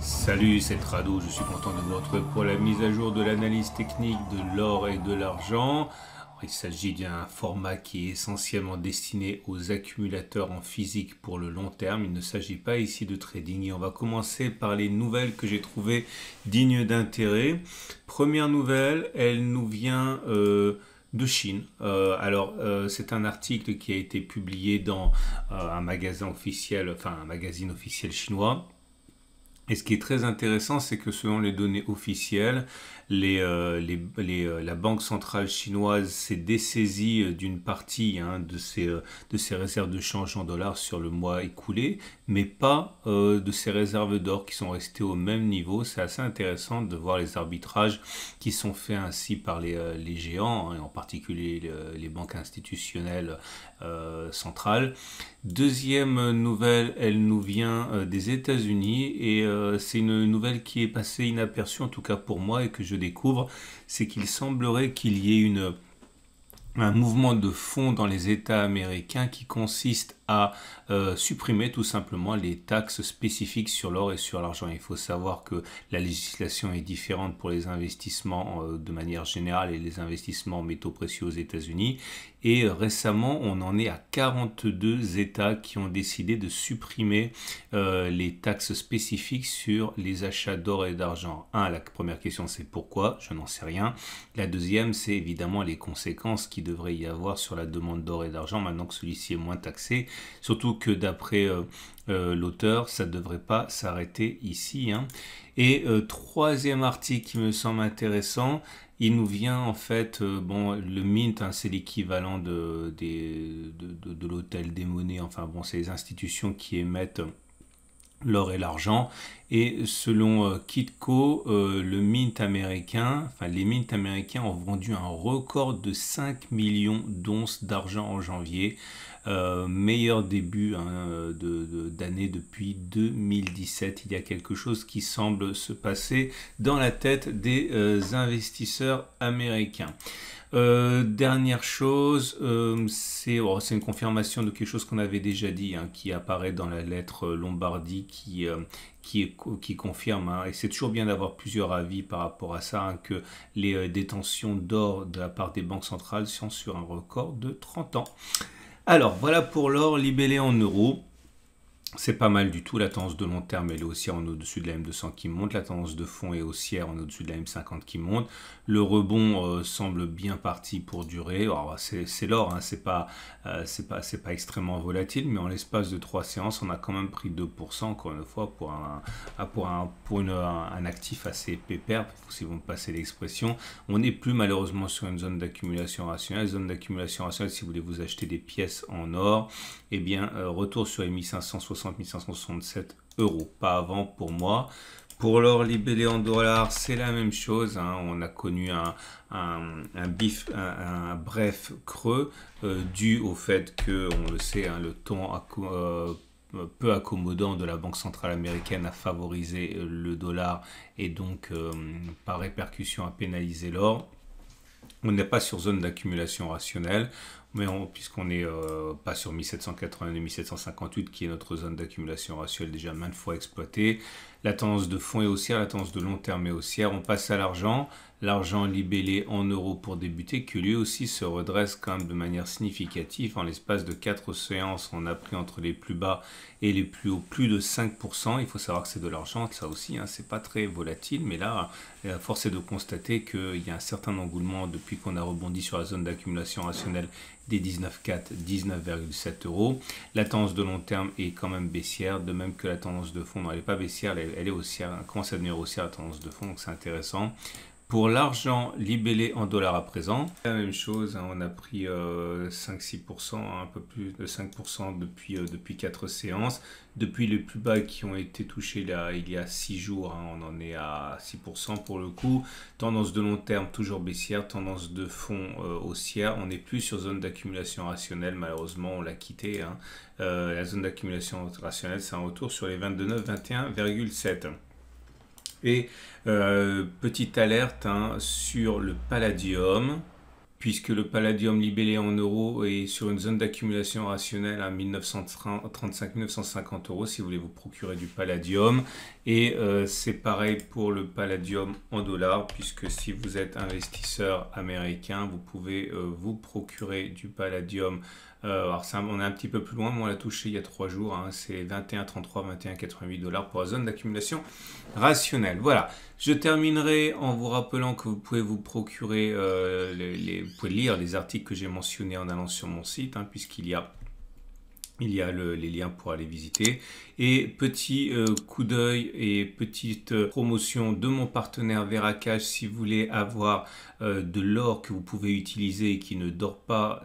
Salut, c'est Trado, je suis content de vous retrouver pour la mise à jour de l'analyse technique de l'or et de l'argent. Il s'agit d'un format qui est essentiellement destiné aux accumulateurs en physique pour le long terme. Il ne s'agit pas ici de trading. Et on va commencer par les nouvelles que j'ai trouvées dignes d'intérêt. Première nouvelle, elle nous vient... Euh, de Chine. Euh, alors, euh, c'est un article qui a été publié dans un magasin officiel, enfin un magazine officiel chinois. Et ce qui est très intéressant, c'est que selon les données officielles, euh, euh, la Banque centrale chinoise s'est dessaisie euh, d'une partie hein, de, ses, réserves de change en dollars sur le mois écoulé, mais pas de ses réserves d'or qui sont restées au même niveau. C'est assez intéressant de voir les arbitrages qui sont faits ainsi par les, géants, hein, et en particulier les, banques institutionnelles centrales. Deuxième nouvelle, elle nous vient euh, des États-Unis et euh, c'est une nouvelle qui est passée inaperçue en tout cas pour moi et que je découvre, c'est qu'il semblerait qu'il y ait un mouvement de fond dans les États américains qui consiste à euh, supprimer tout simplement les taxes spécifiques sur l'or et sur l'argent. Il faut savoir que la législation est différente pour les investissements euh, de manière générale et les investissements en métaux précieux aux États-Unis. Et euh, récemment, on en est à 42 États qui ont décidé de supprimer les taxes spécifiques sur les achats d'or et d'argent. la première question, c'est pourquoi Je n'en sais rien. La deuxième, c'est évidemment les conséquences qui devraient y avoir sur la demande d'or et d'argent maintenant que celui-ci est moins taxé Surtout que d'après euh, euh, l'auteur, ça ne devrait pas s'arrêter ici. Hein. Et euh, troisième article qui me semble intéressant, il nous vient en fait, bon, le mint, hein, c'est l'équivalent de, de l'hôtel des monnaies, enfin bon, c'est les institutions qui émettent l'or et l'argent. Et selon euh, Kitco, euh, le mint américain, enfin les mints américains ont vendu un record de 5 millions d'onces d'argent en janvier. Euh, meilleur début hein, d'année depuis 2017. Il y a quelque chose qui semble se passer dans la tête des investisseurs américains. Euh, dernière chose, euh, oh, c'est une confirmation de quelque chose qu'on avait déjà dit, hein, qui apparaît dans la lettre Lombardie qui, euh, qui, confirme, hein. et c'est toujours bien d'avoir plusieurs avis par rapport à ça, hein, que les détentions d'or de la part des banques centrales sont sur un record de 30 ans. Alors voilà pour l'or libellé en euros. C'est pas mal du tout. La tendance de long terme, elle est haussière en au-dessus de la M200 qui monte. La tendance de fond est haussière en au-dessus de la M50 qui monte. Le rebond euh, semble bien parti pour durer. C'est l'or, hein. c'est pas, euh, pas, extrêmement volatile, mais en l'espace de trois séances, on a quand même pris 2%, encore une fois, pour un, ah, pour un, pour un, actif assez pépère, si vous me passez l'expression. On n'est plus malheureusement sur une zone d'accumulation rationnelle. Zone d'accumulation rationnelle, si vous voulez vous acheter des pièces en or, eh bien, euh, retour sur m 560 6567 euros, pas avant pour moi. Pour l'or libellé en dollars, c'est la même chose. Hein. On a connu un, bif, un bref creux euh, dû au fait que, on le sait, hein, le temps euh, peu accommodant de la Banque centrale américaine a favorisé euh, le dollar et donc par répercussion à pénaliser l'or. On n'est pas sur zone d'accumulation rationnelle, mais puisqu'on n'est euh, pas sur et 1758 qui est notre zone d'accumulation rationnelle déjà maintes fois exploitée, la tendance de fond est haussière, la tendance de long terme est haussière, on passe à l'argent, l'argent libellé en euros pour débuter, que lui aussi se redresse quand même de manière significative. En l'espace de 4 séances, on a pris entre les plus bas et les plus hauts plus de 5%. Il faut savoir que c'est de l'argent, ça aussi, hein, c'est pas très volatile, mais là, euh, force est de constater qu'il y a un certain engouement depuis qu'on a rebondi sur la zone d'accumulation rationnelle des 19,4, 19,7 euros. La tendance de long terme est quand même baissière, de même que la tendance de fond. Non, elle n'est pas baissière, elle, est haussière, hein. elle commence à devenir haussière la tendance de fond, donc c'est intéressant. Pour l'argent libellé en dollars à présent, la même chose, hein, on a pris 5-6%, euh, hein, un peu plus de 5% depuis, euh, depuis 4 séances. Depuis les plus bas qui ont été touchés là, il y a 6 jours, hein, on en est à 6% pour le coup. Tendance de long terme toujours baissière, tendance de fond euh, haussière. On n'est plus sur zone d'accumulation rationnelle, malheureusement on l'a quitté. la zone d'accumulation rationnelle, c'est un retour sur les 22,9, 21,7. Et euh, petite alerte hein, sur le palladium, puisque le palladium libellé en euros est sur une zone d'accumulation rationnelle à 1935-1950 euros si vous voulez vous procurer du palladium. Et euh, c'est pareil pour le palladium en dollars, puisque si vous êtes investisseur américain, vous pouvez euh, vous procurer du palladium euh, alors on est un petit peu plus loin, mais on l'a touché il y a trois jours. Hein. c'est 21, 33, 21, 88 dollars pour la zone d'accumulation rationnelle. Voilà. Je terminerai en vous rappelant que vous pouvez vous procurer, euh, les, vous pouvez lire les articles que j'ai mentionnés en allant sur mon site, hein, puisqu'il y a il y a les liens pour aller visiter. Et petit euh, coup d'œil et petite euh, promotion de mon partenaire Veracash si vous voulez avoir euh, de l'or que vous pouvez utiliser et qui ne dort pas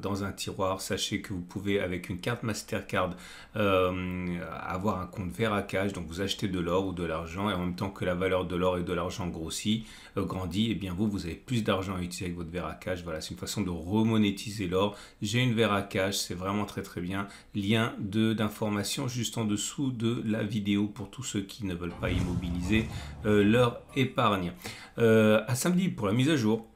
dans un tiroir. Sachez que vous pouvez avec une carte Mastercard avoir un compte Veracash. Donc vous achetez de l'or ou de l'argent et en même temps que la valeur de l'or et de l'argent grossit, grandit, et eh bien vous, vous avez plus d'argent à utiliser avec votre Veracash. Voilà, c'est une façon de remonétiser l'or. J'ai une Veracash, c'est vraiment très très bien lien, lien d'information juste en dessous de la vidéo pour tous ceux qui ne veulent pas immobiliser euh, leur épargne. Euh, à samedi pour la mise à jour.